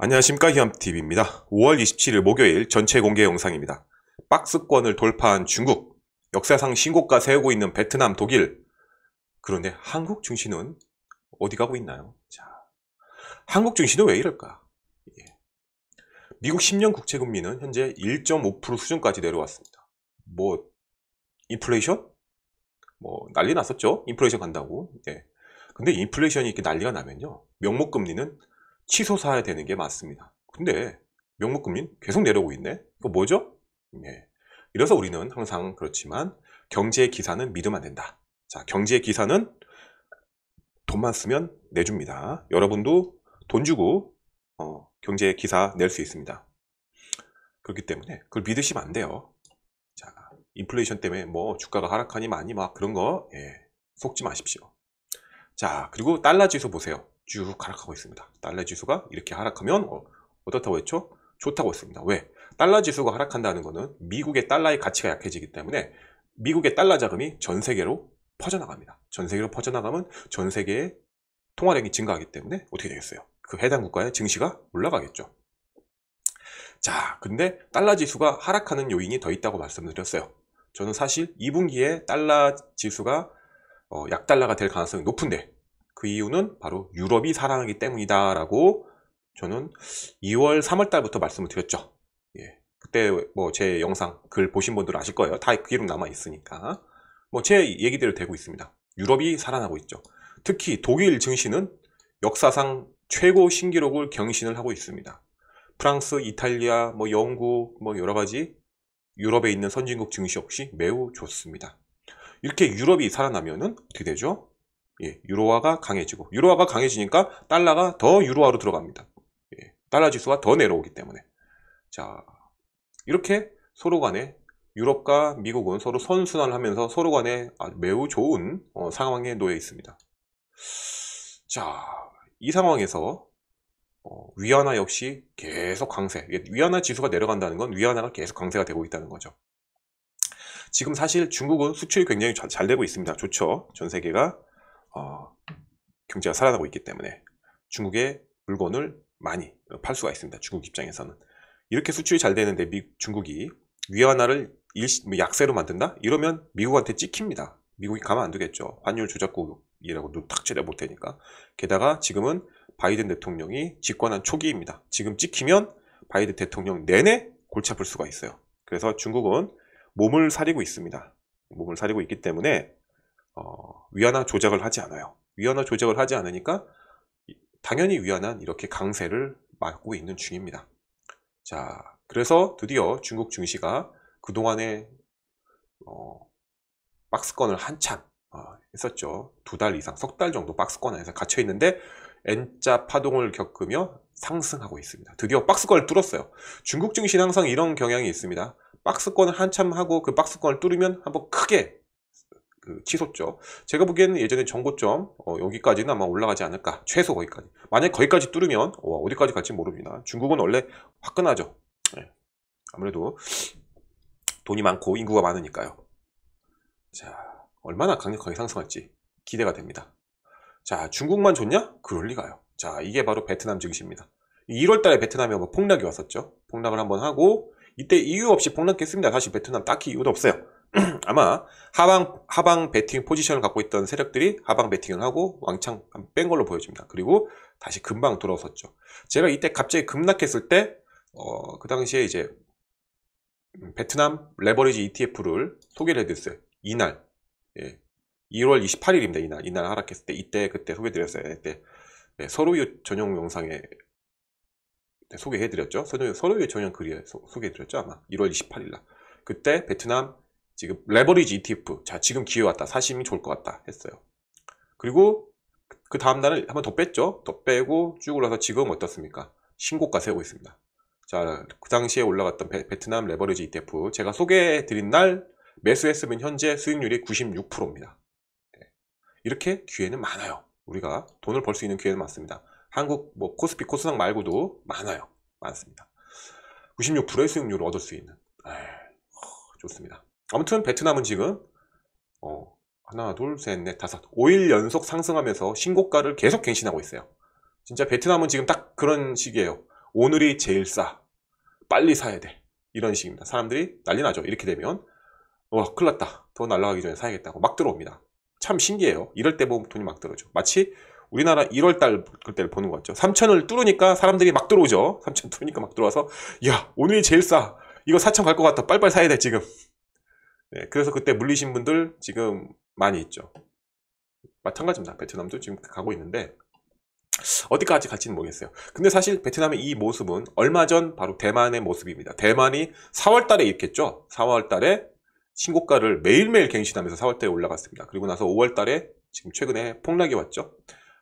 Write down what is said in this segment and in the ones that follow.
안녕하십니까 기암TV입니다. 5월 27일 목요일 전체 공개 영상입니다. 박스권을 돌파한 중국, 역사상 신고가 세우고 있는 베트남, 독일. 그런데 한국 중시는 어디 가고 있나요? 자, 한국 중시는왜 이럴까? 예. 미국 10년 국채금리는 현재 1.5% 수준까지 내려왔습니다. 뭐 인플레이션? 뭐 난리 났었죠? 인플레이션 간다고. 예. 근데 인플레이션이 이렇게 난리가 나면요. 명목금리는 취소사야 되는 게 맞습니다. 근데 명목금리 계속 내려오고 있네. 이거 뭐죠? 네. 이래서 우리는 항상 그렇지만 경제의 기사는 믿으면 안 된다. 자, 경제의 기사는 돈만 쓰면 내줍니다. 여러분도 돈 주고 어, 경제 의 기사 낼 수 있습니다. 그렇기 때문에 그걸 믿으시면 안 돼요. 자, 인플레이션 때문에 뭐 주가가 하락하니 많이 막 그런 거 예, 속지 마십시오. 자, 그리고 달러 지수 보세요. 쭉 하락하고 있습니다. 달러 지수가 이렇게 하락하면 어, 어떻다고 했죠? 좋다고 했습니다. 왜? 달러 지수가 하락한다는 것은 미국의 달러의 가치가 약해지기 때문에 미국의 달러 자금이 전 세계로 퍼져나갑니다. 전 세계로 퍼져나가면 전 세계의 통화량이 증가하기 때문에 어떻게 되겠어요? 그 해당 국가의 증시가 올라가겠죠. 자, 근데 달러 지수가 하락하는 요인이 더 있다고 말씀드렸어요. 저는 사실 2분기에 달러 지수가 어, 약달러가 될 가능성이 높은데 그 이유는 바로 유럽이 사랑하기 때문이다 라고 저는 2월 3월 달부터 말씀을 드렸죠 예. 그때 뭐 제 영상 글 보신 분들 아실 거예요 다 기록 그 남아 있으니까 뭐 제 얘기대로 되고 있습니다 유럽이 살아나고 있죠 특히 독일 증시는 역사상 최고 신기록을 경신을 하고 있습니다 프랑스, 이탈리아, 뭐 영국, 뭐 여러 가지 유럽에 있는 선진국 증시 역시 매우 좋습니다. 이렇게 유럽이 살아나면 어떻게 되죠? 예, 유로화가 강해지고 유로화가 강해지니까 달러가 더 유로화로 들어갑니다. 예, 달러 지수가 더 내려오기 때문에 자 이렇게 서로 간에 유럽과 미국은 서로 선순환을 하면서 서로 간에 매우 좋은 어, 상황에 놓여 있습니다. 자, 이 상황에서 어, 위안화 역시 계속 강세. 예, 위안화 지수가 내려간다는 건 위안화가 계속 강세가 되고 있다는 거죠. 지금 사실 중국은 수출이 굉장히 잘, 잘 되고 있습니다. 좋죠. 전 세계가. 어, 경제가 살아나고 있기 때문에 중국의 물건을 많이 팔 수가 있습니다. 중국 입장에서는 이렇게 수출이 잘 되는데 미, 중국이 위안화를 일, 뭐 약세로 만든다? 이러면 미국한테 찍힙니다. 미국이 가만 안 두겠죠. 환율 조작국이라고 눈탁 째려 못 되니까. 게다가 지금은 바이든 대통령이 집권한 초기입니다. 지금 찍히면 바이든 대통령 내내 골치 아플 수가 있어요. 그래서 중국은 몸을 사리고 있습니다. 몸을 사리고 있기 때문에 어, 위안화 조작을 하지 않아요. 위안화 조작을 하지 않으니까 당연히 위안한 이렇게 강세를 맞고 있는 중입니다. 자, 그래서 드디어 중국 증시가 그동안에 어, 박스권을 한참 어, 했었죠. 두 달 이상, 석 달 정도 박스권 안에서 갇혀 있는데 N자 파동을 겪으며 상승하고 있습니다. 드디어 박스권을 뚫었어요. 중국 증시는 항상 이런 경향이 있습니다. 박스권을 한참 하고 그 박스권을 뚫으면 한번 크게 그 치솟죠. 제가 보기에는 예전에 정고점 어, 여기까지는 아마 올라가지 않을까. 최소 거기까지. 만약 에 거기까지 뚫으면 와, 어디까지 갈지 모릅니다. 중국은 원래 화끈하죠. 네. 아무래도 돈이 많고 인구가 많으니까요. 자, 얼마나 강력하게 상승할지 기대가 됩니다. 자, 중국만 좋냐? 그럴 리가요. 자, 이게 바로 베트남 증시입니다. 1월 달에 베트남이 뭐 폭락이 왔었죠. 폭락을 한번 하고 이때 이유 없이 폭락했습니다. 사실 베트남 딱히 이유도 없어요. 아마 하방 하방 배팅 포지션을 갖고 있던 세력들이 하방 배팅을 하고 왕창 뺀 걸로 보여집니다. 그리고 다시 금방 돌아섰죠. 제가 이때 갑자기 급락했을 때 어, 그 당시에 이제 베트남 레버리지 ETF를 소개를 해드렸어요. 이날 예, 2월 28일입니다. 이날 이날 하락했을 때 이때 그때 소개드렸어요. 그때 네, 서로유 전용 영상에 네, 소개해드렸죠. 서로유, 전용 글에 소개해드렸죠. 아마 1월 28일 날 그때 베트남 지금 레버리지 ETF 자 지금 기회 왔다 사심이 좋을 것 같다 했어요 그리고 그 다음 날을 한번 더 뺐죠 더 빼고 쭉 올라서 지금 어떻습니까 신고가 세우고 있습니다 자그 당시에 올라갔던 베, 트남 레버리지 ETF 제가 소개해 드린 날 매수했으면 현재 수익률이 96%입니다 이렇게 기회는 많아요 우리가 돈을 벌 수 있는 기회는 많습니다 한국 뭐 코스피 코스닥 말고도 많아요 많습니다 96%의 수익률을 얻을 수 있는 에이, 어, 좋습니다 아무튼 베트남은 지금 어, 하나 둘 셋 넷 다섯 5일 연속 상승하면서 신고가를 계속 갱신하고 있어요. 진짜 베트남은 지금 딱 그런 식이에요. 오늘이 제일 싸. 빨리 사야 돼. 이런 식입니다. 사람들이 난리 나죠. 이렇게 되면 와 큰일 났다. 더 날라가기 전에 사야겠다고 막 들어옵니다. 참 신기해요. 이럴 때 보면 돈이 막 들어오죠. 마치 우리나라 1월달 그때를 보는 것 같죠. 3천을 뚫으니까 사람들이 막 들어오죠. 3천 뚫으니까 막 들어와서 야 오늘이 제일 싸. 이거 4천 갈 것 같다. 빨빨 리리 사야 돼 지금. 네, 그래서 그때 물리신 분들 지금 많이 있죠. 마찬가지입니다. 베트남도 지금 가고 있는데 어디까지 갈지는 모르겠어요. 근데 사실 베트남의 이 모습은 얼마 전 바로 대만의 모습입니다. 대만이 4월달에 이겠죠 4월달에 신고가를 매일매일 갱신하면서 4월달에 올라갔습니다. 그리고 나서 5월달에 지금 최근에 폭락이 왔죠.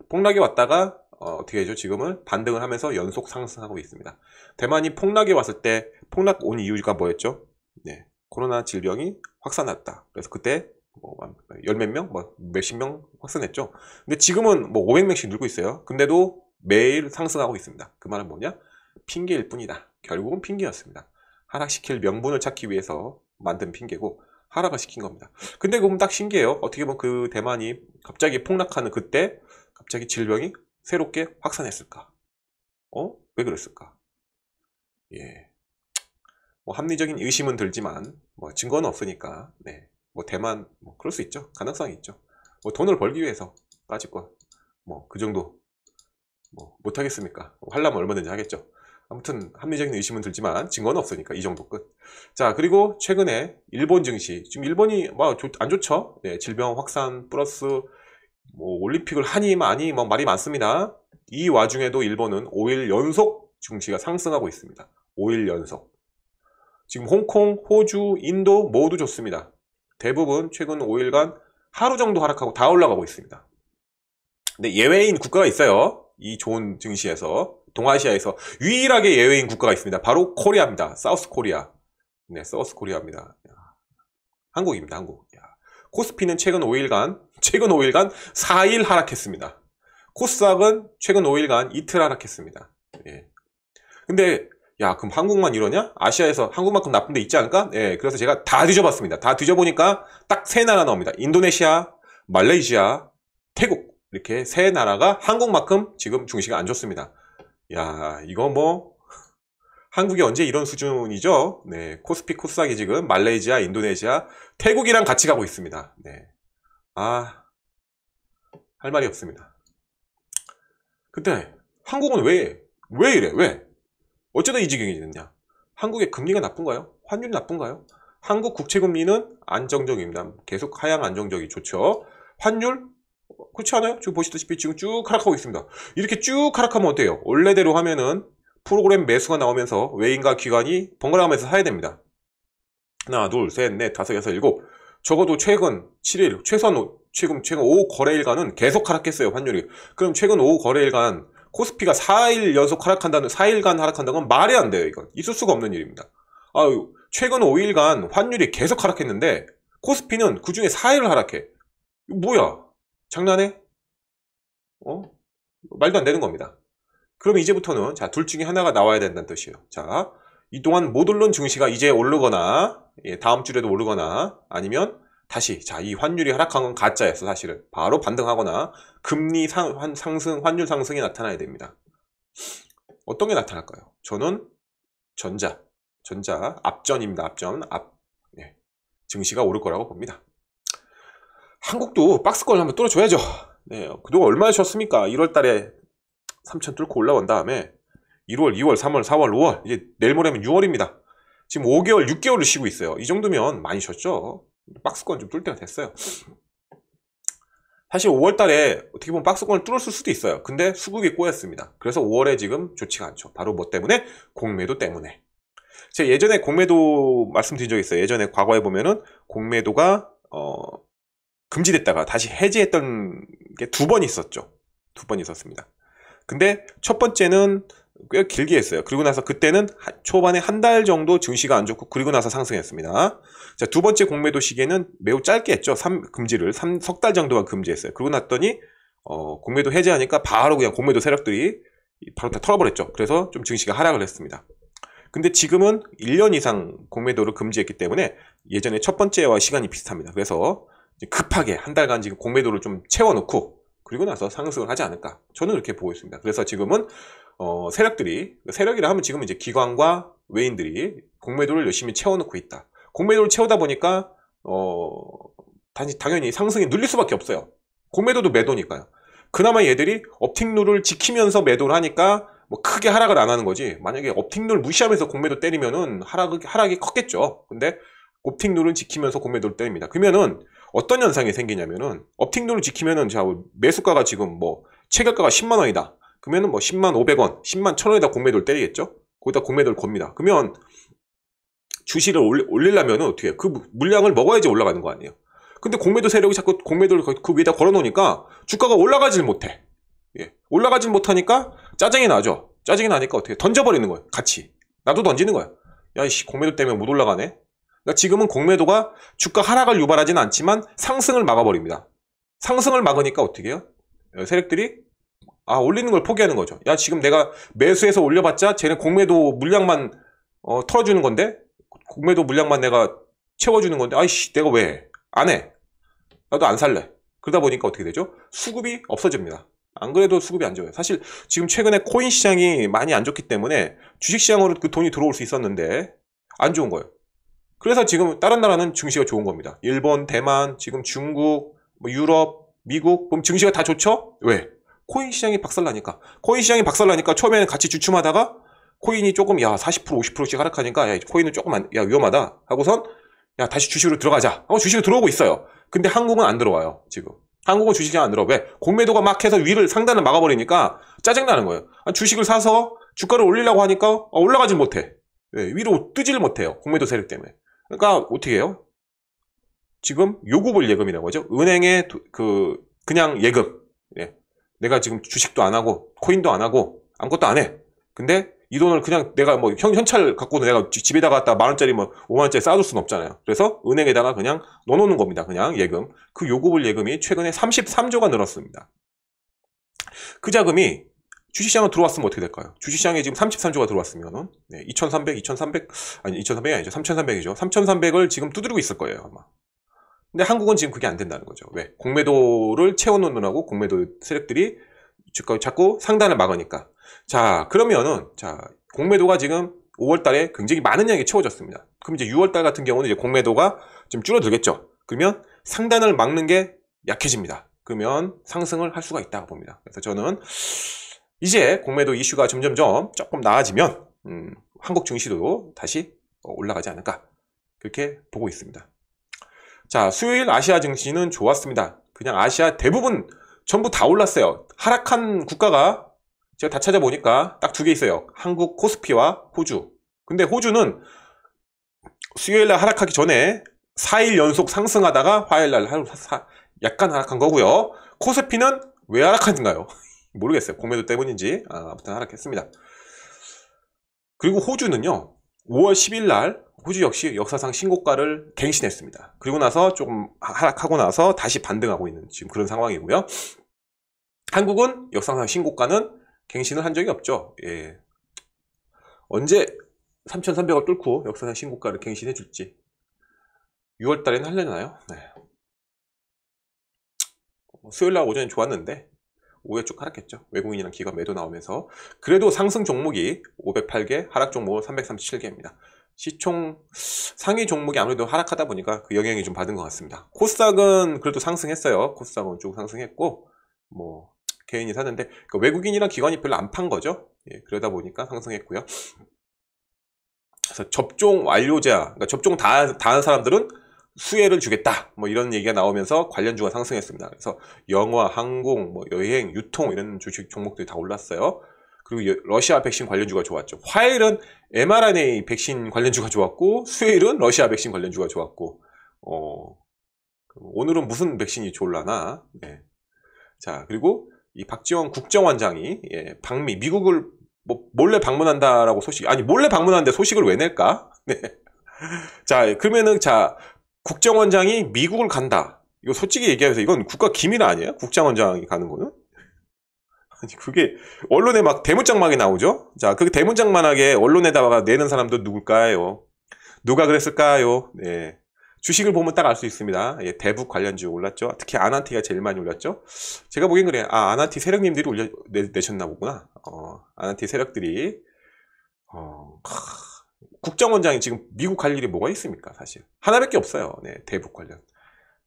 폭락이 왔다가 어, 떻게 되죠? 지금은 반등을 하면서 연속 상승하고 있습니다. 대만이 폭락이 왔을 때 폭락 온 이유가 뭐였죠? 네, 코로나 질병이 확산했다 그래서 그때 뭐열몇 명, 뭐 몇십 명 확산했죠. 근데 지금은 뭐 500명씩 늘고 있어요. 근데도 매일 상승하고 있습니다. 그 말은 뭐냐? 핑계일 뿐이다. 결국은 핑계였습니다. 하락시킬 명분을 찾기 위해서 만든 핑계고 하락을 시킨 겁니다. 근데 그럼 딱 신기해요. 어떻게 보면 그 대만이 갑자기 폭락하는 그때 갑자기 질병이 새롭게 확산했을까? 어? 왜 그랬을까? 예. 뭐 합리적인 의심은 들지만 뭐 증거는 없으니까 네. 뭐 대만 뭐 그럴 수 있죠. 가능성이 있죠. 뭐 돈을 벌기 위해서 빠질 거. 뭐그 정도 뭐 못하겠습니까? 할라면 뭐 얼마든지 하겠죠. 아무튼 합리적인 의심은 들지만 증거는 없으니까 이 정도 끝. 자 그리고 최근에 일본 증시 지금 일본이 뭐안 좋죠. 네, 질병 확산 플러스 뭐 올림픽을 하니 많이 뭐 말이 많습니다. 이 와중에도 일본은 5일 연속 증시가 상승하고 있습니다. 5일 연속. 지금 홍콩, 호주, 인도 모두 좋습니다. 대부분 최근 5일간 하루 정도 하락하고 다 올라가고 있습니다. 근데 예외인 국가가 있어요. 이 좋은 증시에서 동아시아에서 유일하게 예외인 국가가 있습니다. 바로 코리아입니다. 사우스 코리아. 네, 사우스 코리아입니다. 한국입니다. 한국. 코스피는 최근 5일간 최근 5일간 4일 하락했습니다. 코스닥은 최근 5일간 이틀 하락했습니다. 예. 근데 야 그럼 한국만 이러냐? 아시아에서 한국만큼 나쁜 데 있지 않을까? 예, 그래서 제가 다 뒤져봤습니다. 다 뒤져보니까 딱 세 나라 나옵니다. 인도네시아, 말레이시아, 태국 이렇게 세 나라가 한국만큼 지금 중시가 안 좋습니다. 야 이거 뭐 한국이 언제 이런 수준이죠? 네, 코스피 코스닥이 지금 말레이시아, 인도네시아, 태국이랑 같이 가고 있습니다. 네, 아 할 말이 없습니다. 근데 한국은 왜, 왜 이래? 왜? 어쩌다 이 지경이 됐냐? 한국의 금리가 나쁜가요? 환율이 나쁜가요? 한국 국채금리는 안정적입니다. 계속 하향 안정적이 좋죠. 환율? 그렇지 않아요? 지금 보시다시피 지금 쭉 하락하고 있습니다. 이렇게 쭉 하락하면 어때요? 원래대로 하면은 프로그램 매수가 나오면서 외인과 기관이 번갈아 가면서 사야 됩니다. 하나, 둘, 셋, 넷, 다섯, 여섯, 일곱. 적어도 최근 7일, 최소한 지금 최근 오후 거래일간은 계속 하락했어요, 환율이. 그럼 최근 오후 거래일간 코스피가 4일 연속 하락한다는 4일간 하락한다는 건 말이 안 돼요. 이건 있을 수가 없는 일입니다. 아유, 최근 5일간 환율이 계속 하락했는데 코스피는 그 중에 4일을 하락해. 뭐야? 장난해? 어? 말도 안 되는 겁니다. 그럼 이제부터는 자, 둘 중에 하나가 나와야 된다는 뜻이에요. 자, 이동안 모듈론 증시가 이제 오르거나 예, 다음 주에도 오르거나 아니면 다시 자이 환율이 하락한 건 가짜였어 사실은 바로 반등하거나 금리 상, 환, 상승 환율 상승이 나타나야 됩니다 어떤 게 나타날까요 저는 전자 전자 앞전입니다 앞전 앞 예, 증시가 오를 거라고 봅니다 한국도 박스권 을 한번 뚫어줘야죠 네, 그동안 얼마나 쉬었습니까 1월 달에 3천 뚫고 올라온 다음에 1월 2월 3월 4월 5월 이제 내일 모레면 6월입니다 지금 5개월 6개월을 쉬고 있어요 이 정도면 많이 쉬었죠 박스권 좀 뚫을 때가 됐어요. 사실 5월 달에 어떻게 보면 박스권을 뚫었을 수도 있어요. 근데 수국이 꼬였습니다. 그래서 5월에 지금 좋지가 않죠. 바로 뭐 때문에? 공매도 때문에. 제가 예전에 공매도 말씀드린 적이 있어요. 예전에 과거에 보면은 공매도가 어, 금지됐다가 다시 해제했던 게 두 번 있었죠. 두 번 있었습니다. 근데 첫 번째는 꽤 길게 했어요. 그리고 나서 그때는 초반에 한 달 정도 증시가 안 좋고 그리고 나서 상승했습니다. 자, 두 번째 공매도 시기에는 매우 짧게 했죠. 3, 금지를 3, 석달 정도만 금지했어요. 그리고 났더니 어, 공매도 해제하니까 바로 그냥 공매도 세력들이 바로 다 털어버렸죠. 그래서 좀 증시가 하락을 했습니다. 근데 지금은 1년 이상 공매도를 금지했기 때문에 예전에 첫 번째와 시간이 비슷합니다. 그래서 급하게 한 달간 지금 공매도를 좀 채워놓고 그리고 나서 상승을 하지 않을까 저는 이렇게 보고 있습니다 그래서 지금은 어, 세력들이 세력이라 하면 지금 이제 기관과 외인들이 공매도를 열심히 채워놓고 있다 공매도를 채우다 보니까 어, 당연히 상승이 눌릴 수밖에 없어요 공매도도 매도니까요 그나마 얘들이 업틱룰을 지키면서 매도를 하니까 뭐 크게 하락을 안 하는 거지 만약에 업틱룰 무시하면서 공매도 때리면은 하락, 하락이 컸겠죠 근데 업틱룰을 지키면서 공매도를 때립니다 그러면은 어떤 현상이 생기냐면은 업팅도를 지키면은 자 매수가가 지금 뭐 체결가가 10만 원이다. 그러면은 뭐 10만 500원, 10만 1000원에다 공매도를 때리겠죠? 거기다 공매도를 겁니다. 그러면 주식을 올리려면은 어떻게 해요? 그 물량을 먹어야지 올라가는 거 아니에요. 근데 공매도 세력이 자꾸 공매도를 그 위에다 걸어 놓으니까 주가가 올라가질 못해. 예. 올라가질 못하니까 짜증이 나죠. 짜증이 나니까 어떻게 해? 던져버리는 거예요. 같이. 나도 던지는 거야. 야, 이씨, 공매도 때문에 못 올라가네? 그러니까 지금은 공매도가 주가 하락을 유발하진 않지만 상승을 막아버립니다. 상승을 막으니까 어떻게 해요? 예, 세력들이 아 올리는 걸 포기하는 거죠. 야 지금 내가 매수해서 올려봤자 쟤는 공매도 물량만 어, 털어주는 건데 공매도 물량만 내가 채워주는 건데 아이씨 내가 왜안 해? 나도 안 살래. 그러다 보니까 어떻게 되죠? 수급이 없어집니다. 안 그래도 수급이 안 좋아요. 사실 지금 최근에 코인 시장이 많이 안 좋기 때문에 주식 시장으로 그 돈이 들어올 수 있었는데 안 좋은 거예요. 그래서 지금 다른 나라는 증시가 좋은 겁니다. 일본, 대만, 지금 중국, 뭐 유럽, 미국 보면 증시가 다 좋죠? 왜? 코인 시장이 박살나니까. 코인 시장이 박살나니까 처음에는 같이 주춤하다가 코인이 조금 야40% 50%씩 하락하니까 야 코인은 조금 안, 야 위험하다 하고선 야 다시 주식으로 들어가자 하 주식으로 들어오고 있어요. 근데 한국은 안 들어와요 지금. 한국은 주식이 안 들어. 와 왜? 공매도가 막 해서 위를 상단을 막아버리니까 짜증나는 거예요. 아, 주식을 사서 주가를 올리려고 하니까 아, 올라가질 못해. 왜? 위로 뜨지를 못해요. 공매도 세력 때문에. 그러니까 어떻게 해요? 지금 요구불 예금이라고 하죠. 은행에 그 그냥 예금. 예. 내가 지금 주식도 안 하고 코인도 안 하고 아무것도 안 해. 근데 이 돈을 그냥 내가 뭐 현, 현찰 갖고 내가 집에다가 갖다 만 원짜리 뭐 5만 원짜리 쌓아둘 수는 없잖아요. 그래서 은행에다가 그냥 넣어놓는 겁니다. 그냥 예금. 그 요구불 예금이 최근에 33조가 늘었습니다. 그 자금이 주식시장은 들어왔으면 어떻게 될까요? 주식시장에 지금 33조가 들어왔으면 네, 2,300, 2,300 아니 2,300이 아니죠. 3,300이죠. 3,300을 지금 두드리고 있을 거예요 아마. 근데 한국은 지금 그게 안 된다는 거죠. 왜? 공매도를 채워놓느라고 공매도 세력들이 자꾸 상단을 막으니까. 자 그러면은 자 공매도가 지금 5월 달에 굉장히 많은 양이 채워졌습니다. 그럼 이제 6월 달 같은 경우는 이제 공매도가 지금 줄어들겠죠. 그러면 상단을 막는 게 약해집니다. 그러면 상승을 할 수가 있다고 봅니다. 그래서 저는 이제 공매도 이슈가 점점점 조금 나아지면 음, 한국 증시도 다시 어, 올라가지 않을까 그렇게 보고 있습니다. 자 수요일 아시아 증시는 좋았습니다. 그냥 아시아 대부분 전부 다 올랐어요. 하락한 국가가 제가 다 찾아보니까 딱 두 개 있어요. 한국 코스피와 호주. 근데 호주는 수요일날 하락하기 전에 4일 연속 상승하다가 화요일날 약간 하락한 거고요. 코스피는 왜 하락한가요? 모르겠어요. 공매도 때문인지 아, 무튼 하락했습니다. 그리고 호주는요. 5월 10일 날 호주 역시 역사상 신고가를 갱신했습니다. 그리고 나서 조금 하락하고 나서 다시 반등하고 있는 지금 그런 상황이고요. 한국은 역사상 신고가는 갱신을 한 적이 없죠. 예. 언제 3,300을 뚫고 역사상 신고가를 갱신해 줄지 6월 달에는 하려나요 네. 어, 수요일 날 오전에 좋았는데 5회 쭉 하락했죠. 외국인이랑 기관 매도 나오면서 그래도 상승 종목이 508개, 하락 종목은 337개입니다. 시총 상위 종목이 아무래도 하락하다 보니까 그 영향이 좀 받은 것 같습니다. 코스닥은 그래도 상승했어요. 코스닥은 쭉 상승했고 뭐 개인이 사는데 그러니까 외국인이랑 기관이 별로 안 판 거죠. 예, 그러다 보니까 상승했고요. 그래서 접종 완료자, 그러니까 접종 다, 다한 사람들은 수혜를 주겠다 뭐 이런 얘기가 나오면서 관련주가 상승했습니다 그래서 영화, 항공, 뭐 여행, 유통 이런 주식 종목들이 다 올랐어요 그리고 러시아 백신 관련주가 좋았죠 화일은 mRNA 백신 관련주가 좋았고 수혜일은 러시아 백신 관련주가 좋았고 어, 오늘은 무슨 백신이 졸라나 네. 자 그리고 이 박지원 국정원장이 예, 방미 미국을 뭐 몰래 방문한다라고 소식 아니 몰래 방문하는데 소식을 왜 낼까 네. 자 그러면은 자 국정원장이 미국을 간다. 이거 솔직히 얘기하면서 이건 국가 기밀 아니에요? 국정원장이 가는 거는? 아니 그게 언론에 막 대문짝막이 나오죠. 자, 그 대문짝만하게 언론에다가 내는 사람도 누굴까요? 누가 그랬을까요? 네. 주식을 보면 딱 알 수 있습니다. 예, 대북 관련주 올랐죠. 특히 아나티가 제일 많이 올랐죠. 제가 보기엔 그래. 아, 아나티 세력님들이 올려 내, 셨나 보구나. 어, 아나티 세력들이 어, 크... 국정원장이 지금 미국 갈 일이 뭐가 있습니까 사실 하나밖에 없어요 네, 대북 관련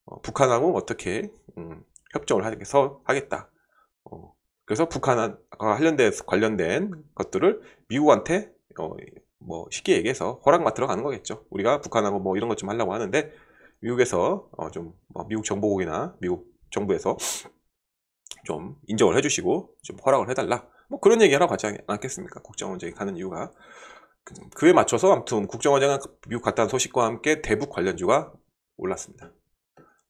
어, 북한하고 어떻게 음, 협정을 하겠 하겠다 어, 그래서 북한과 관련된 관련된 것들을 미국한테 어, 뭐 쉽게 얘기해서 허락 만들어 가는 거겠죠 우리가 북한하고 뭐 이런 것 좀 하려고 하는데 미국에서 어, 좀뭐 미국 정보국이나 미국 정부에서 좀 인정을 해주시고 좀 허락을 해달라 뭐 그런 얘기 하라고하지 않겠습니까 국정원장이 가는 이유가 그에 맞춰서 아무튼 국정원장은 미국 갔다 온 소식과 함께 대북 관련주가 올랐습니다.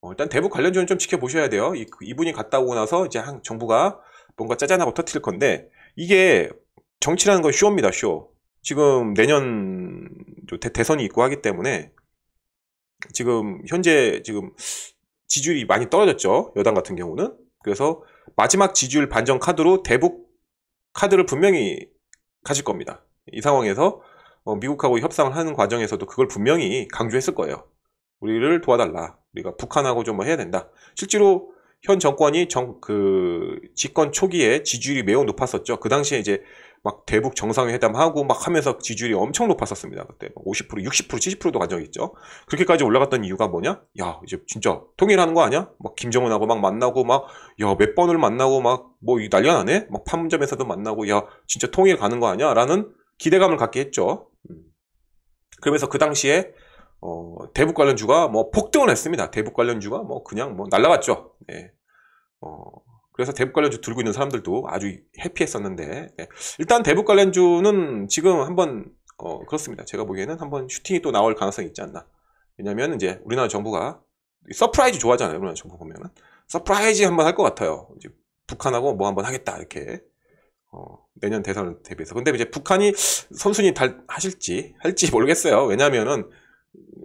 어, 일단 대북 관련주는 좀 지켜보셔야 돼요. 이, 그, 이분이 갔다 오고 나서 이제 한 정부가 뭔가 짜잔하고 터트릴 건데 이게 정치라는 건 쇼입니다. 쇼. 지금 내년 대, 선이 있고 하기 때문에 지금 현재 지금 지지율이 많이 떨어졌죠. 여당 같은 경우는. 그래서 마지막 지지율 반전 카드로 대북 카드를 분명히 가질 겁니다. 이 상황에서 어, 미국하고 협상을 하는 과정에서도 그걸 분명히 강조했을 거예요. 우리를 도와달라. 우리가 북한하고 좀 뭐 해야 된다. 실제로 현 정권이 정, 그, 집권 초기에 지지율이 매우 높았었죠. 그 당시에 이제 막 대북 정상회담하고 막 하면서 지지율이 엄청 높았었습니다. 그때 50%, 60%, 70%도 간 적이 있죠. 그렇게까지 올라갔던 이유가 뭐냐? 야, 이제 진짜 통일하는 거 아니야? 막 김정은하고 막 만나고 막, 야, 몇 번을 만나고 막 뭐 난리가 나네? 막 판문점에서도 만나고, 야, 진짜 통일 가는 거 아니야? 라는 기대감을 갖게 했죠. 음. 그러면서 그 당시에 어, 대북 관련주가 뭐 폭등을 했습니다. 대북 관련주가 뭐 그냥 뭐 날라갔죠. 네. 어, 그래서 대북 관련주 들고 있는 사람들도 아주 해피했었는데 네. 일단 대북 관련주는 지금 한번 어, 그렇습니다. 제가 보기에는 한번 슈팅이 또 나올 가능성이 있지 않나. 왜냐하면 이제 우리나라 정부가 서프라이즈 좋아하잖아요. 우리나라 정부 보면은 서프라이즈 한번 할 것 같아요. 이제 북한하고 뭐 한번 하겠다 이렇게 어, 내년 대선 을 대비해서. 근데 이제 북한이 선순위 달, 하실지, 할지 모르겠어요. 왜냐면은,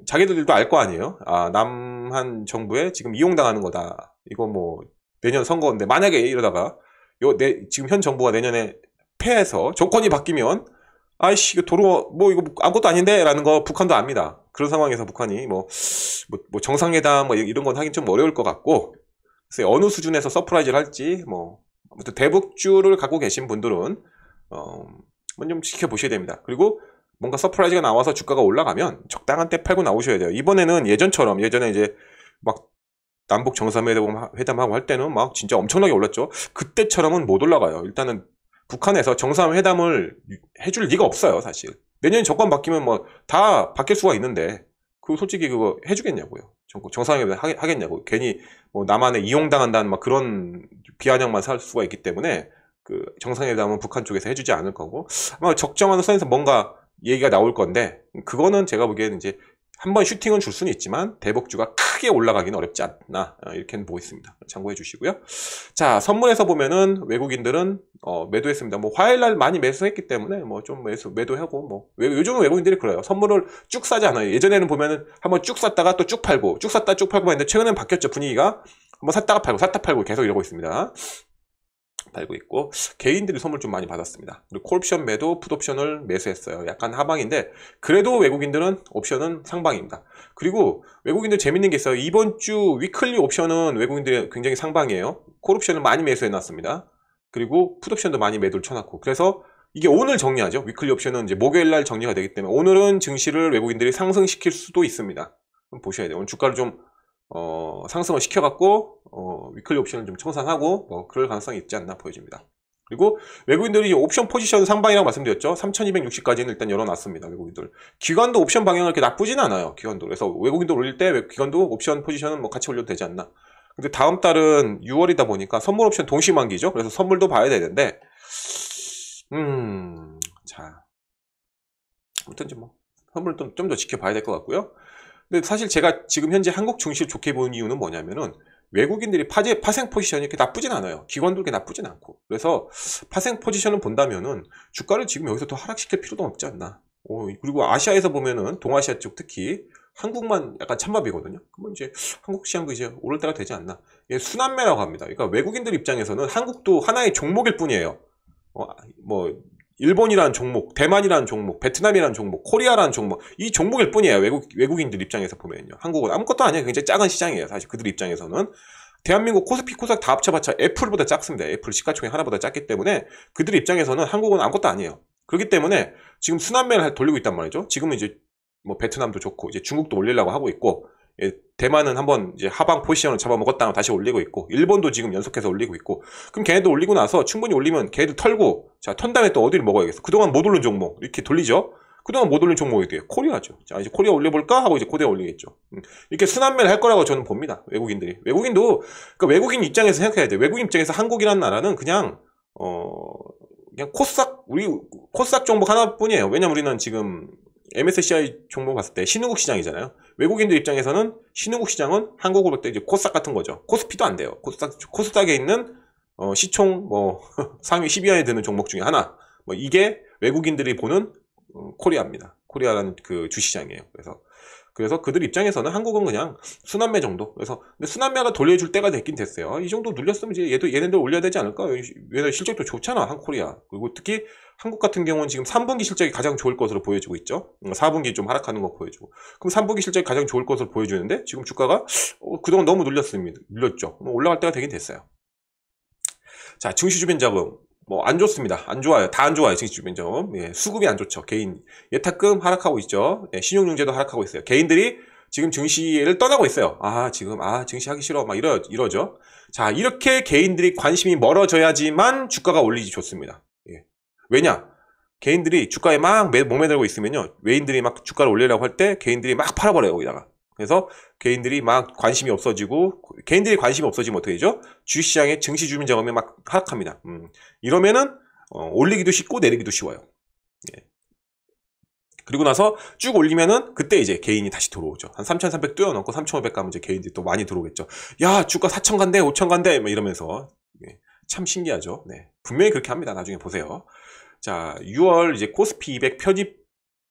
자기들도 알 거 아니에요? 아, 남한 정부에 지금 이용당하는 거다. 이거 뭐, 내년 선거인데, 만약에 이러다가, 요, 내, 지금 현 정부가 내년에 패해서 정권이 바뀌면, 아이씨, 이거 도로, 뭐, 이거 아무것도 아닌데? 라는 거 북한도 압니다. 그런 상황에서 북한이 뭐, 뭐, 뭐 정상회담 뭐 이런 건 하긴 좀 어려울 것 같고, 그래서 어느 수준에서 서프라이즈를 할지, 뭐, 아무튼 대북주를 갖고 계신 분들은 어, 좀 지켜보셔야 됩니다. 그리고 뭔가 서프라이즈가 나와서 주가가 올라가면 적당한 때 팔고 나오셔야 돼요. 이번에는 예전처럼 예전에 이제 막 남북 정상회담하고 할 때는 막 진짜 엄청나게 올랐죠. 그때처럼은 못 올라가요. 일단은 북한에서 정상회담을 해줄 리가 없어요, 사실. 내년에 정권 바뀌면 뭐 다 바뀔 수가 있는데 그 솔직히 그거 해주겠냐고요. 정상회담 하겠냐고. 괜히 뭐 남한에 이용당한다는 막 그런 비아냥만 살 수가 있기 때문에 그 정상회담은 북한 쪽에서 해주지 않을 거고 아마 적정한 선에서 뭔가 얘기가 나올 건데 그거는 제가 보기에는 이제 한 번 슈팅은 줄 수는 있지만 대복주가 크게 올라가기는 어렵지 않나 어, 이렇게는 보고 있습니다. 참고해 주시고요. 자 선물에서 보면은 외국인들은 어, 매도했습니다. 뭐 화요일 날 많이 매수했기 때문에 뭐 좀 매수 매도하고 뭐 요즘은 외국인들이 그래요. 선물을 쭉 사지 않아요. 예전에는 보면은 한번 쭉 샀다가 또 쭉 팔고 쭉 샀다 쭉 팔고 했는데 최근엔 바뀌었죠 분위기가 한번 샀다가 팔고 샀다 팔고 계속 이러고 있습니다. 팔고 있고 개인들이 선물 좀 많이 받았습니다. 그리고 콜옵션 매도 풋옵션을 매수했어요. 약간 하방인데 그래도 외국인들은 옵션은 상방입니다. 그리고 외국인들 재밌는 게 있어요. 이번 주 위클리 옵션은 외국인들이 굉장히 상방이에요. 콜옵션을 많이 매수해놨습니다. 그리고 풋옵션도 많이 매도를 쳐놨고 그래서 이게 오늘 정리하죠. 위클리 옵션은 이제 목요일 날 정리가 되기 때문에 오늘은 증시를 외국인들이 상승시킬 수도 있습니다. 보셔야 돼요. 오늘 주가를 좀 어, 상승을 시켜갖고 어, 위클리 옵션을 좀 청산하고 뭐 그럴 가능성이 있지 않나 보여집니다. 그리고 외국인들이 옵션 포지션 상방이라고 말씀드렸죠. 3260까지는 일단 열어놨습니다. 외국인들. 기관도 옵션 방향을 이렇게 나쁘진 않아요. 기관도. 그래서 외국인들 올릴 때 기관도 옵션 포지션은 뭐 같이 올려도 되지 않나. 근데 다음 달은 6월이다 보니까 선물 옵션 동시 만기죠. 그래서 선물도 봐야 되는데 음, 자, 아무튼 좀뭐 선물 좀더 좀 지켜봐야 될 것 같고요. 근데 사실 제가 지금 현재 한국 증시를 좋게 보는 이유는 뭐냐면은 외국인들이 파재, 파생 포지션이 이렇게 나쁘진 않아요. 기관도 그렇게 나쁘진 않고. 그래서 파생 포지션을 본다면은 주가를 지금 여기서 더 하락시킬 필요도 없지 않나. 오, 어, 그리고 아시아에서 보면은 동아시아 쪽 특히 한국만 약간 찬밥이거든요. 그러면 이제 한국 시장도 이제 오를 때가 되지 않나. 이게 순환매라고 합니다. 그러니까 외국인들 입장에서는 한국도 하나의 종목일 뿐이에요. 어, 뭐 일본이라는 종목, 대만이라는 종목, 베트남이라는 종목, 코리아라는 종목 이 종목일 뿐이에요. 외국 외국인들 입장에서 보면요. 한국은 아무것도 아니에요. 굉장히 작은 시장이에요. 사실 그들 입장에서는 대한민국 코스피 코스닥 다 합쳐봤자 애플보다 작습니다. 애플 시가총액 하나보다 작기 때문에 그들 입장에서는 한국은 아무것도 아니에요. 그렇기 때문에 지금 순환매를 돌리고 있단 말이죠. 지금은 이제 뭐 베트남도 좋고 이제 중국도 올리려고 하고 있고 예, 대만은 한번 이제 하방 포지션을 잡아먹었다가 다시 올리고 있고 일본도 지금 연속해서 올리고 있고 그럼 걔네도 올리고 나서 충분히 올리면 걔네들 털고 자턴 다음에 또 어디를 먹어야겠어 그동안 못 오른 종목 이렇게 돌리죠 그동안 못 올린 종목이 돼요 코리아죠 자 이제 코리아 올려볼까 하고 이제 코리아 올리겠죠 음. 이렇게 순환매를 할 거라고 저는 봅니다 외국인들이 외국인도 그러니까 외국인 입장에서 생각해야 돼 외국인 입장에서 한국이라는 나라는 그냥 어 그냥 코싹 우리 코싹 종목 하나뿐이에요 왜냐면 우리는 지금 MSCI 종목 봤을 때 신흥국 시장이잖아요. 외국인들 입장에서는 신흥국 시장은 한국으로 때 이제 코스닥 같은 거죠. 코스피도 안 돼요. 코스닥, 코스닥에 있는 어, 시총 뭐 상위 10위 안에 드는 종목 중에 하나. 뭐 이게 외국인들이 보는 어, 코리아입니다. 코리아라는 그 주시장이에요. 그래서 그래서 그들 입장에서는 한국은 그냥 순환매 정도. 그래서 근데 순환매가 돌려줄 때가 됐긴 됐어요. 이 정도 눌렸으면 이제 얘도 얘네들 올려야 되지 않을까? 얘네 실적도 좋잖아, 한코리아. 그리고 특히 한국 같은 경우는 지금 3분기 실적이 가장 좋을 것으로 보여지고 있죠. 4분기 음, 좀 하락하는 거 보여주고. 그럼 3분기 실적이 가장 좋을 것으로 보여주는데 지금 주가가 어, 그동안 너무 눌렸습니다. 눌렸죠. 뭐 올라갈 때가 되긴 됐어요. 자, 증시 주변 자금. 뭐안 좋습니다. 안 좋아요. 다 안 좋아요. 지금 좀 예, 수급이 안 좋죠. 개인 예탁금 하락하고 있죠. 예, 신용융제도 하락하고 있어요. 개인들이 지금 증시를 떠나고 있어요. 아 지금 아 증시하기 싫어 막 이러 이러죠. 자 이렇게 개인들이 관심이 멀어져야지만 주가가 올리지 좋습니다. 예. 왜냐 개인들이 주가에 막 몸에 들고 있으면요 외인들이 막 주가를 올리려고 할 때 개인들이 막 팔아버려요 여기다가 그래서 개인들이 막 관심이 없어지고 개인들이 관심이 없어지면 어떻게 되죠? 주식시장의 증시주민 자금이 막 하락합니다. 음, 이러면은 어, 올리기도 쉽고 내리기도 쉬워요. 예. 그리고 나서 쭉 올리면은 그때 이제 개인이 다시 들어오죠. 한 3,300 뛰어넘고 3,500 가면 이제 개인들이 또 많이 들어오겠죠. 야 주가 4,000 간대 5,000 간대 막 뭐 이러면서 예. 참 신기하죠. 네. 분명히 그렇게 합니다. 나중에 보세요. 자 6월 이제 코스피 200 편입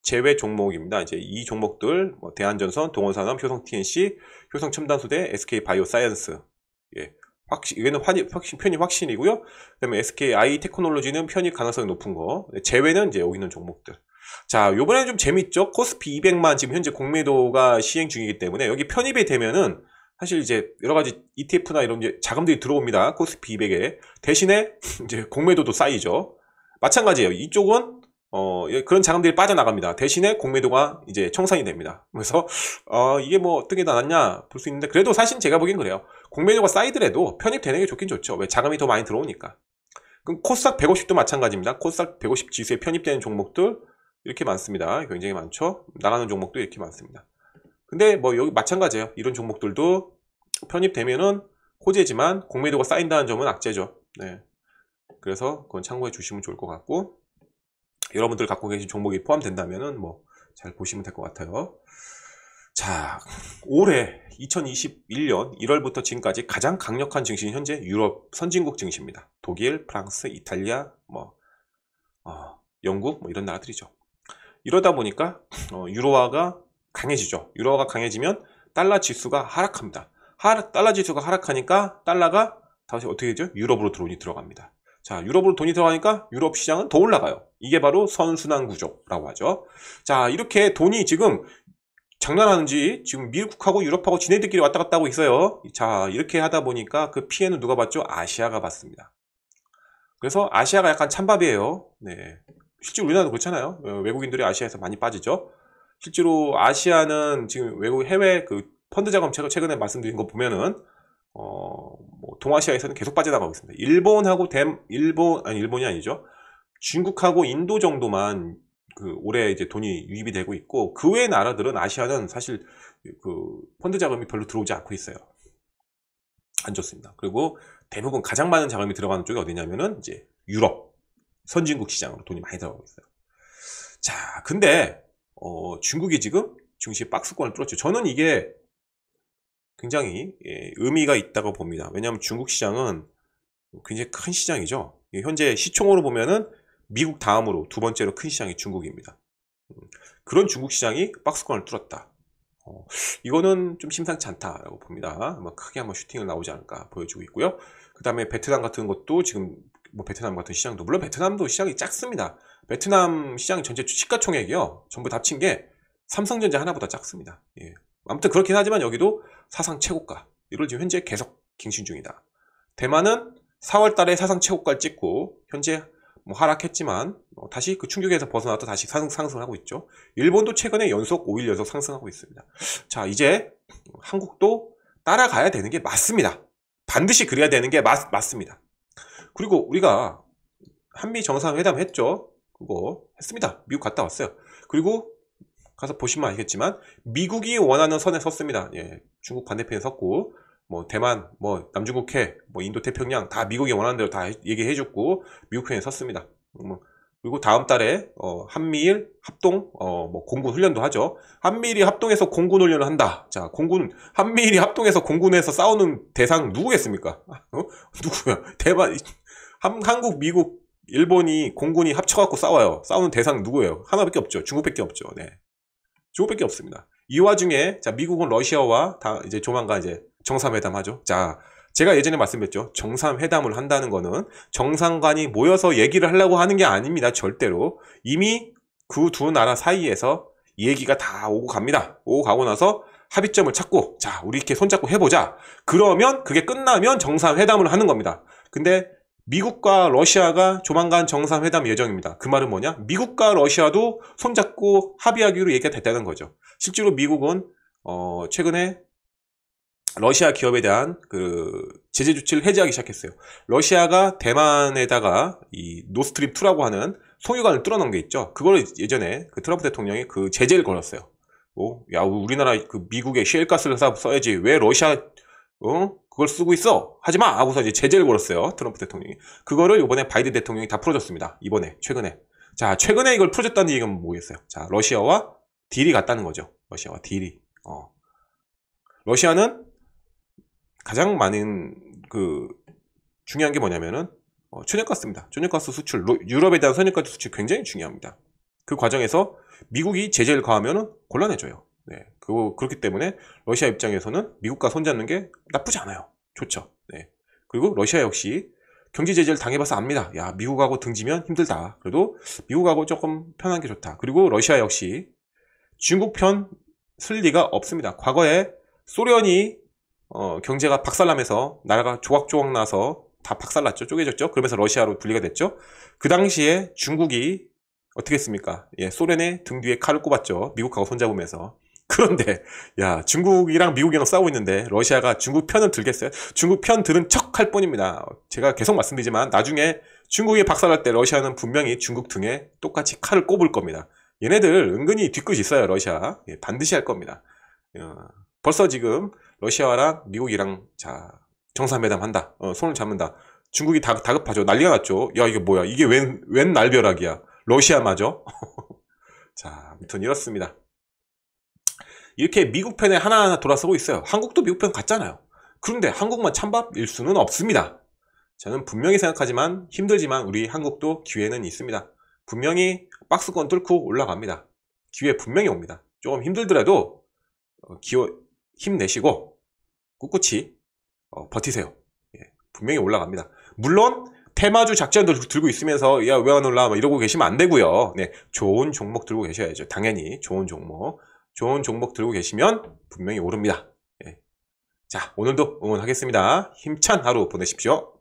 제외 종목입니다. 이제 이 종목들 뭐 대한전선, 동원산업, 효성TNC, 효성첨단소대, SK바이오사이언스 예, 확신 이거는 확신 편입 확신이고요. 그다음에 SKI 테크놀로지는 편입 가능성이 높은 거 제외는 이제 여기 있는 종목들. 자, 요번에 좀 재밌죠? 코스피 200만 지금 현재 공매도가 시행 중이기 때문에 여기 편입이 되면은 사실 이제 여러 가지 ETF나 이런 이제 자금들이 들어옵니다. 코스피 200에. 대신에 이제 공매도도 쌓이죠. 마찬가지예요. 이쪽은 어, 예, 그런 자금들이 빠져나갑니다. 대신에 공매도가 이제 청산이 됩니다. 그래서 어, 이게 뭐 어떻게 나왔냐볼 수 있는데 그래도 사실 제가 보기엔 그래요. 공매도가 쌓이더라도 편입되는 게 좋긴 좋죠. 왜 자금이 더 많이 들어오니까. 그럼 코스닥 150도 마찬가지입니다. 코스닥 150 지수에 편입되는 종목들 이렇게 많습니다. 굉장히 많죠. 나가는 종목도 이렇게 많습니다. 근데 뭐 여기 마찬가지예요. 이런 종목들도 편입되면은 호재지만 공매도가 쌓인다는 점은 악재죠. 네. 그래서 그건 참고해 주시면 좋을 것 같고 여러분들 갖고 계신 종목이 포함된다면뭐잘 보시면 될 것 같아요. 자, 올해 2021년 1월부터 지금까지 가장 강력한 증시는 현재 유럽 선진국 증시입니다. 독일, 프랑스, 이탈리아, 뭐 어, 영국 뭐 이런 나라들이죠. 이러다 보니까 어, 유로화가 강해지죠. 유로화가 강해지면 달러 지수가 하락합니다. 하, 달러 지수가 하락하니까 달러가 다시 어떻게 되죠? 유럽으로 들어오니 들어갑니다. 자, 유럽으로 돈이 들어가니까 유럽 시장은 더 올라가요. 이게 바로 선순환 구조라고 하죠. 자, 이렇게 돈이 지금 장난하는지 지금 미국하고 유럽하고 지네들끼리 왔다 갔다 하고 있어요. 자, 이렇게 하다 보니까 그 피해는 누가 봤죠? 아시아가 봤습니다. 그래서 아시아가 약간 찬밥이에요. 네. 실제 우리나라도 그렇잖아요. 어, 외국인들이 아시아에서 많이 빠지죠. 실제로 아시아는 지금 외국 해외 그 펀드 자금 제가 최근에 말씀드린 거 보면은 어, 뭐 동아시아에서는 계속 빠져나가고 있습니다. 일본하고 댐, 일본, 아니, 일본이 아니죠. 중국하고 인도 정도만 그 올해 이제 돈이 유입이 되고 있고, 그 외 나라들은 아시아는 사실 그 펀드 자금이 별로 들어오지 않고 있어요. 안 좋습니다. 그리고 대부분 가장 많은 자금이 들어가는 쪽이 어디냐면은 이제 유럽, 선진국 시장으로 돈이 많이 들어가고 있어요. 자, 근데, 어, 중국이 지금 중시 박스권을 뚫었죠. 저는 이게 굉장히 예, 의미가 있다고 봅니다. 왜냐하면 중국 시장은 굉장히 큰 시장이죠. 예, 현재 시총으로 보면은 미국 다음으로 두 번째로 큰 시장이 중국입니다. 음, 그런 중국 시장이 박스권을 뚫었다. 어, 이거는 좀 심상치 않다라고 봅니다. 아마 크게 한번 슈팅을 나오지 않을까 보여주고 있고요. 그 다음에 베트남 같은 것도 지금 뭐 베트남 같은 시장도 물론 베트남도 시장이 작습니다. 베트남 시장 전체 주식가 총액이요 전부 다 친 게 삼성전자 하나보다 작습니다. 예. 아무튼 그렇긴 하지만 여기도 사상 최고가 이를 지금 현재 계속 갱신 중이다. 대만은 4월 달에 사상 최고가를 찍고 현재 뭐 하락했지만 뭐 다시 그 충격에서 벗어나서 다시 상, 상승하고 있죠. 일본도 최근에 연속 5일 연속 상승하고 있습니다. 자 이제 한국도 따라가야 되는 게 맞습니다. 반드시 그래야 되는 게 맞, 맞습니다. 그리고 우리가 한미 정상회담 했죠. 그거 했습니다. 미국 갔다 왔어요. 그리고 가서 보시면 알겠지만 미국이 원하는 선에 섰습니다. 예, 중국 반대편에 섰고 뭐 대만, 뭐 남중국해, 뭐 인도 태평양 다 미국이 원하는 대로 다 얘기해줬고 미국 편에 섰습니다. 뭐 그리고 다음 달에 어, 한미일 합동 어, 뭐 공군 훈련도 하죠. 한미일이 합동해서 공군 훈련을 한다. 자, 공군 한미일이 합동해서 공군에서 싸우는 대상 누구겠습니까? 어? 누구야? 대만 한, 한국, 미국, 일본이 공군이 합쳐갖고 싸워요. 싸우는 대상 누구예요? 하나밖에 없죠. 중국밖에 없죠. 네. 이거밖에 없습니다. 이 와중에 자 미국은 러시아와 다 이제 조만간 이제 정상회담 하죠. 자 제가 예전에 말씀드렸죠. 정상회담을 한다는 거는 정상관이 모여서 얘기를 하려고 하는 게 아닙니다. 절대로 이미 그 두 나라 사이에서 얘기가 다 오고 갑니다. 오고 가고 나서 합의점을 찾고 자 우리 이렇게 손잡고 해보자. 그러면 그게 끝나면 정상회담을 하는 겁니다. 근데 미국과 러시아가 조만간 정상회담 예정입니다. 그 말은 뭐냐? 미국과 러시아도 손잡고 합의하기로 얘기가 됐다는 거죠. 실제로 미국은 어, 최근에 러시아 기업에 대한 그 제재 조치를 해제하기 시작했어요. 러시아가 대만에다가 이 노스트림 2라고 하는 소유관을 뚫어놓은 게 있죠. 그걸 예전에 그 트럼프 대통령이 그 제재를 걸었어요. 뭐, 야, 우리나라 그 미국의 셰가스를 써야지. 왜 러시아, 어? 그걸 쓰고 있어 하지 마 하고서 이제 제재를 걸었어요 트럼프 대통령이 그거를 이번에 바이든 대통령이 다 풀어줬습니다 이번에 최근에 자 최근에 이걸 풀어줬다는 얘기가 뭐겠어요 자 러시아와 딜이 갔다는 거죠 러시아와 딜이 어. 러시아는 가장 많은 그 중요한 게 뭐냐면은 어, 천연가스입니다 천연가스 수출 유럽에 대한 천연가스 수출 굉장히 중요합니다 그 과정에서 미국이 제재를 가하면 은 곤란해져요 네, 그, 그렇기 때문에 러시아 입장에서는 미국과 손잡는 게 나쁘지 않아요. 좋죠. 네. 그리고 러시아 역시 경제 제재를 당해봐서 압니다. 야, 미국하고 등지면 힘들다. 그래도 미국하고 조금 편한 게 좋다. 그리고 러시아 역시 중국 편슬 리가 없습니다. 과거에 소련이 어, 경제가 박살나면서 나라가 조각조각 나서 다 박살났죠. 쪼개졌죠. 그러면서 러시아로 분리가 됐죠. 그 당시에 중국이 어떻게 했습니까? 예, 소련의 등 뒤에 칼을 꼽았죠. 미국하고 손잡으면서. 그런데 야 중국이랑 미국이랑 싸우고 있는데 러시아가 중국 편을 들겠어요? 중국 편 들은 척할 뿐입니다. 제가 계속 말씀드리지만 나중에 중국이 박살날 때 러시아는 분명히 중국 등에 똑같이 칼을 꼽을 겁니다. 얘네들 은근히 뒤끝이 있어요 러시아 예, 반드시 할 겁니다. 어, 벌써 지금 러시아랑 미국이랑 자 정상회담 한다 어, 손을 잡는다 중국이 다, 다급하죠 난리가 났죠 야 이게 뭐야 이게 웬, 웬 날벼락이야 러시아마저 자 아무튼 이렇습니다 이렇게 미국 편에 하나하나 돌아서고 있어요. 한국도 미국 편 같잖아요. 그런데 한국만 찬밥일 수는 없습니다. 저는 분명히 생각하지만 힘들지만 우리 한국도 기회는 있습니다. 분명히 박스권 뚫고 올라갑니다. 기회 분명히 옵니다. 조금 힘들더라도 어, 기어 힘내시고 꿋꿋이 어, 버티세요. 예, 분명히 올라갑니다. 물론 테마주 작전도 들고 있으면서 야 왜 안 올라 뭐 이러고 계시면 안 되고요. 네, 좋은 종목 들고 계셔야죠. 당연히 좋은 종목 좋은 종목 들고 계시면 분명히 오릅니다. 예. 자, 오늘도 응원하겠습니다. 힘찬 하루 보내십시오.